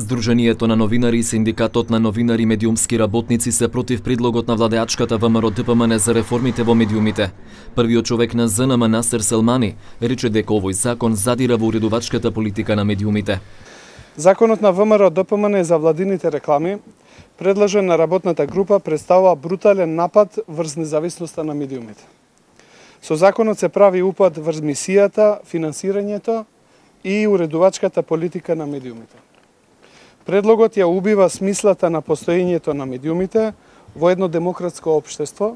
Здружението на новинари и Синдикатот на новинари медиумски работници се против предлогот на владеачката ВМРО ДПМН за реформите во медиумите. Првиот човек на ЗНМ Насер Селмани рече дека овој закон задира во уредувачката политика на медиумите. Законот на ВМРО ДПМН за владините реклами, предложен на работната група, представува брутален напад врз независноста на медиумите. Со законот се прави упад врз мисијата, финансирањето и уредувачката политика на медиумите. Предлогот ја убива смислата на постоењето на медиумите во едно демократско општество,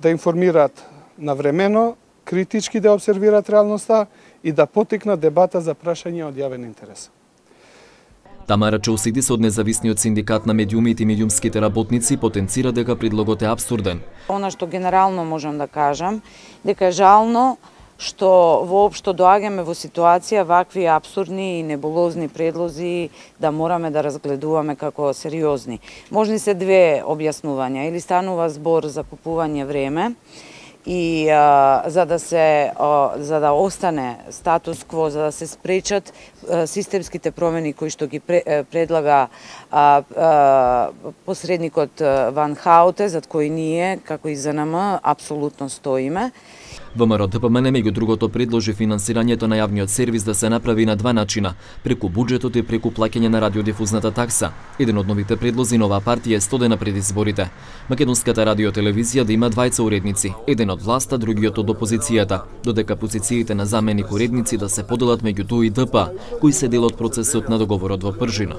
да информираат навремено, критички да обсервираат реалноста и да потекна дебата за прашање од јавен интерес. Тамара Чаусидис од независниот синдикат на медиумите и медиумските работници потенцира дека предлогот е абсурден. Она што генерално можам да кажам, дека е жално што воопшто доаѓаме во ситуација вакви абсурдни и неболозни предлози да мораме да разгледуваме како сериозни. Можни се две објаснувања. Или станува збор за купување време, и а, за да се а, за да остане статус кво, за да се спречат а, системските промени кои што ги пре, а, предлага а, а, посредникот Ван Хауте, зад кој ние, како и за нама апсолутно стоиме. ВМРО ДПМН меѓу другото предложи финансирањето на јавниот сервис да се направи на два начина, преку буџетот и преку плаќање на радиодифузната такса. Еден од новите предлози на оваа партија е стодена пред изборите. Македонската радиотелевизија да има двајца уредници, еден од власта, другиот од опозицијата, додека позициите на заменик уредници да се поделат меѓу ДУ и ДП, кои се дел од процесот на договорот во Пржина.